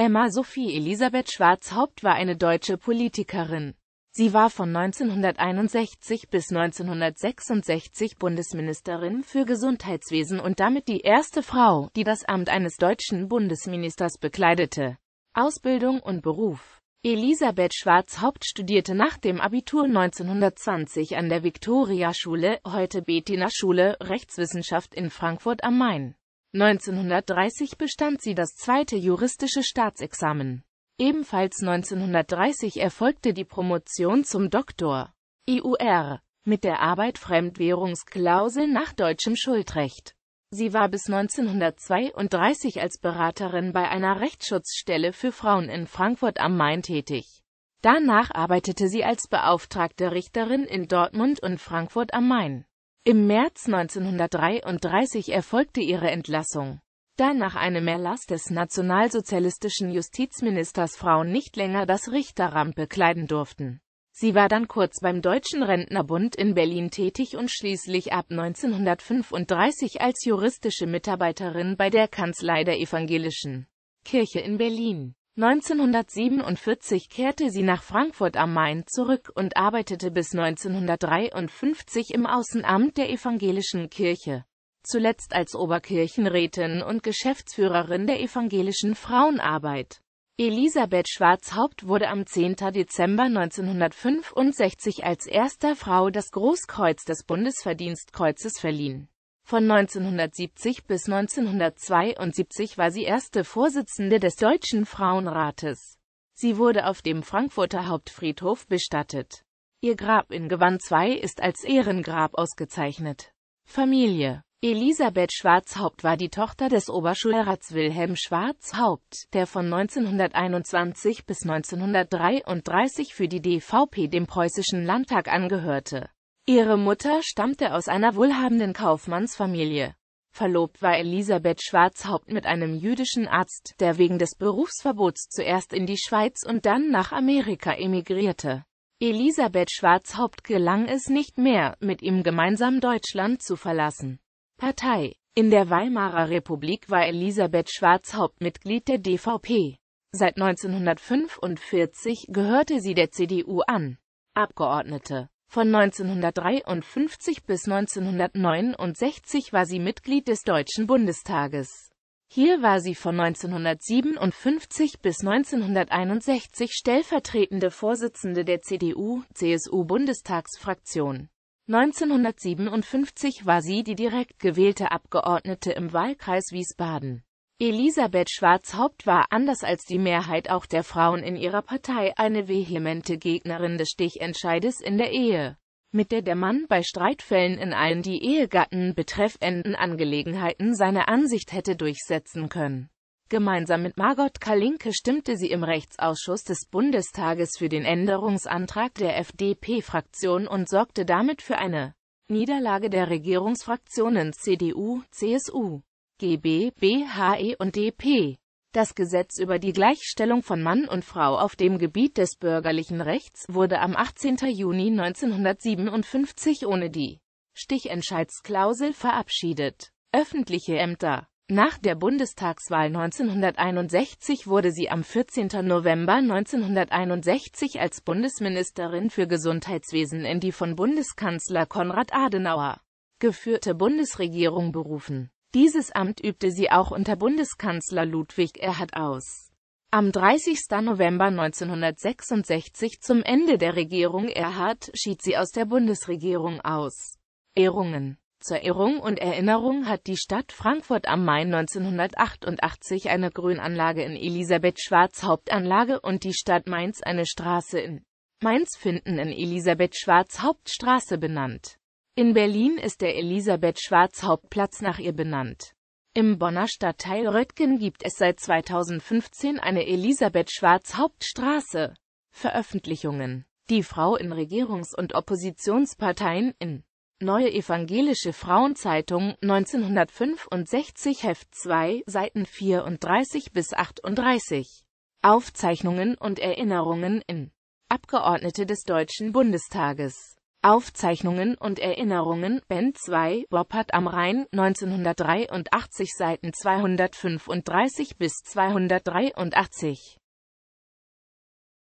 Emma Sophie Elisabeth Schwarzhaupt war eine deutsche Politikerin. Sie war von 1961 bis 1966 Bundesministerin für Gesundheitswesen und damit die erste Frau, die das Amt eines deutschen Bundesministers bekleidete. Ausbildung und Beruf Elisabeth Schwarzhaupt studierte nach dem Abitur 1920 an der Viktoriaschule, heute Bettina Schule, Rechtswissenschaft in Frankfurt am Main. 1930 bestand sie das zweite juristische Staatsexamen. Ebenfalls 1930 erfolgte die Promotion zum Doktor IUR mit der Arbeit Fremdwährungsklausel nach deutschem Schuldrecht. Sie war bis 1932 als Beraterin bei einer Rechtsschutzstelle für Frauen in Frankfurt am Main tätig. Danach arbeitete sie als beauftragte Richterin in Dortmund und Frankfurt am Main. Im März 1933 erfolgte ihre Entlassung. Da nach einem Erlass des nationalsozialistischen Justizministers Frauen nicht länger das Richteramt bekleiden durften. Sie war dann kurz beim Deutschen Rentnerbund in Berlin tätig und schließlich ab 1935 als juristische Mitarbeiterin bei der Kanzlei der Evangelischen Kirche in Berlin. 1947 kehrte sie nach Frankfurt am Main zurück und arbeitete bis 1953 im Außenamt der evangelischen Kirche, zuletzt als Oberkirchenrätin und Geschäftsführerin der evangelischen Frauenarbeit. Elisabeth Schwarzhaupt wurde am 10. Dezember 1965 als erster Frau das Großkreuz des Bundesverdienstkreuzes verliehen. Von 1970 bis 1972 war sie erste Vorsitzende des Deutschen Frauenrates. Sie wurde auf dem Frankfurter Hauptfriedhof bestattet. Ihr Grab in Gewand 2 ist als Ehrengrab ausgezeichnet. Familie Elisabeth Schwarzhaupt war die Tochter des Oberschulrats Wilhelm Schwarzhaupt, der von 1921 bis 1933 für die DVP dem Preußischen Landtag angehörte. Ihre Mutter stammte aus einer wohlhabenden Kaufmannsfamilie. Verlobt war Elisabeth Schwarzhaupt mit einem jüdischen Arzt, der wegen des Berufsverbots zuerst in die Schweiz und dann nach Amerika emigrierte. Elisabeth Schwarzhaupt gelang es nicht mehr, mit ihm gemeinsam Deutschland zu verlassen. Partei In der Weimarer Republik war Elisabeth Schwarzhaupt Mitglied der DVP. Seit 1945 gehörte sie der CDU an. Abgeordnete von 1953 bis 1969 war sie Mitglied des Deutschen Bundestages. Hier war sie von 1957 bis 1961 stellvertretende Vorsitzende der CDU-CSU-Bundestagsfraktion. 1957 war sie die direkt gewählte Abgeordnete im Wahlkreis Wiesbaden. Elisabeth Schwarzhaupt war, anders als die Mehrheit auch der Frauen in ihrer Partei, eine vehemente Gegnerin des Stichentscheides in der Ehe, mit der der Mann bei Streitfällen in allen die Ehegatten betreffenden Angelegenheiten seine Ansicht hätte durchsetzen können. Gemeinsam mit Margot Kalinke stimmte sie im Rechtsausschuss des Bundestages für den Änderungsantrag der FDP-Fraktion und sorgte damit für eine Niederlage der Regierungsfraktionen CDU, CSU. GB, BHE und DP. Das Gesetz über die Gleichstellung von Mann und Frau auf dem Gebiet des bürgerlichen Rechts wurde am 18. Juni 1957 ohne die Stichentscheidsklausel verabschiedet. Öffentliche Ämter Nach der Bundestagswahl 1961 wurde sie am 14. November 1961 als Bundesministerin für Gesundheitswesen in die von Bundeskanzler Konrad Adenauer geführte Bundesregierung berufen. Dieses Amt übte sie auch unter Bundeskanzler Ludwig Erhard aus. Am 30. November 1966 zum Ende der Regierung Erhard schied sie aus der Bundesregierung aus. Ehrungen Zur Ehrung und Erinnerung hat die Stadt Frankfurt am Main 1988 eine Grünanlage in Elisabeth-Schwarz-Hauptanlage und die Stadt Mainz eine Straße in Mainz finden in Elisabeth-Schwarz-Hauptstraße benannt in Berlin ist der elisabeth schwarz hauptplatz nach ihr benannt. Im Bonner Stadtteil Röttgen gibt es seit 2015 eine Elisabeth-Schwarz-Hauptstraße. Veröffentlichungen Die Frau in Regierungs- und Oppositionsparteien in Neue Evangelische Frauenzeitung 1965 Heft 2 Seiten 34 bis 38 Aufzeichnungen und Erinnerungen in Abgeordnete des Deutschen Bundestages Aufzeichnungen und Erinnerungen, Band 2, Boppard am Rhein, 1983, Seiten 235 bis 283